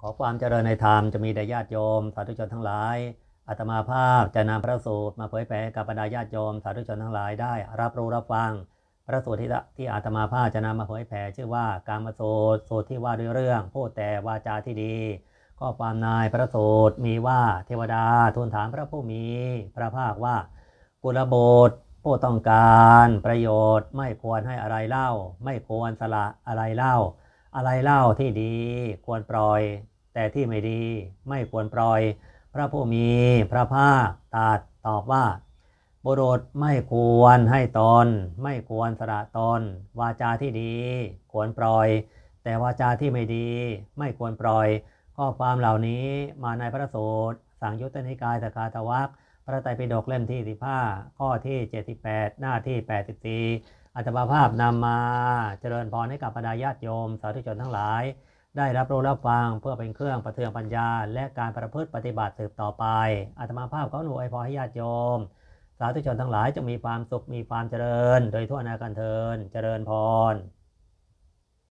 ขอความเจริญในธรรมจะมีแด่ญาติโยมสาธุชนทั้งหลายอาตมาภาพจะนำพระสูตรมาเผยแผ่กับบรรดาญาติโยม สาธุชนทั้งหลายได้รับรู้รับฟังพระสูตรที่ที่อาตมาภาพจะนำมาเผยแผ่ชื่อว่าการมาสูตรสูตรที่ว่าด้วยเรื่องพูดแต่วาจาที่ดีข้อความนายพระสูตรมีว่าเทวดาทูลถามพระผู้มีพระภาคว่า กุลบทผู้ต้องการ ประโยชน์ไม่ควรให้อะไรเล่า ไม่ควรสละอะไรเล่าอะไรเล่าที่ดีควรปล่อย แต่ที่ไม่ดีไม่ควรปล่อย พระผู้มีพระภาคตรัสตอบว่าบุรุษไม่ควรให้ตน ไม่ควรสละตน วาจาที่ดีควรปล่อย แต่วาจาที่ไม่ดีไม่ควรปล่อย ข้อความเหล่านี้มาในพระสูตรสังยุตตนิกายสกาตวักพระไตรปิฎกเล่มที่ 15 ข้อที่ 78 หน้าที่84อัตมาภาพนำมาเจริญพรให้กับบรรดาญาติโยม สาธุชนทั้งหลาย ได้รับรู้รับฟังเพื่อเป็นเครื่องประเทืองปัญญาและการประพฤติปฏิบัติสืบต่อไปอัตมาภาพกอหนูไอพอให้ญาติโยมสาธุชนทั้งหลายจะมีความสุขมีความเจริญ โดยทั่วนากันเทินเจริญพร